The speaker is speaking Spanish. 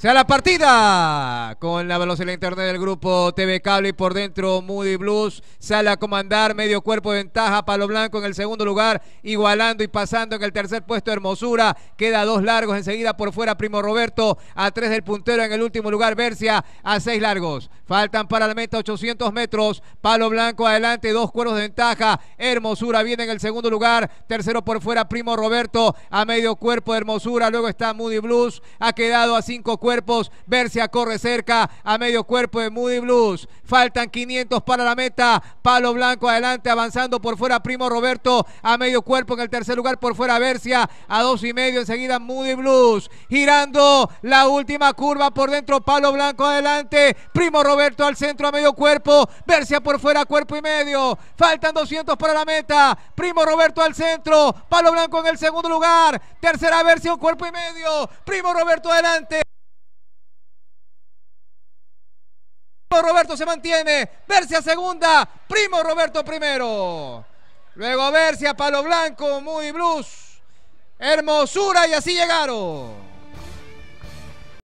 sea la partida con la velocidad internet del grupo TV Cable y por dentro Moody Blues sale a comandar medio cuerpo de ventaja Palo Blanco en el segundo lugar igualando y pasando en el tercer puesto Hermosura queda dos largos enseguida por fuera Primo Roberto a tres del puntero en el último lugar Bercia a seis largos Faltan para la meta 800 metros. Palo Blanco adelante, dos cueros de ventaja. Hermosura viene en el segundo lugar. Tercero por fuera, Primo Roberto a medio cuerpo. Hermosura. Luego está Moody Blues. Ha quedado a cinco cuerpos. Versia corre cerca a medio cuerpo de Moody Blues. Faltan 500 para la meta. Palo Blanco adelante, avanzando por fuera, Primo Roberto a medio cuerpo. En el tercer lugar por fuera, Versia a dos y medio. Enseguida Moody Blues. Girando la última curva por dentro. Palo Blanco adelante. Primo Roberto Roberto al centro a medio cuerpo. Versia por fuera, cuerpo y medio. Faltan 200 para la meta. Primo Roberto al centro. Palo Blanco en el segundo lugar. Tercera versión cuerpo y medio. Primo Roberto adelante. Roberto se mantiene. Versia segunda. Primo Roberto primero. Luego Versia, Palo Blanco, Muy Blues. Hermosura y así llegaron.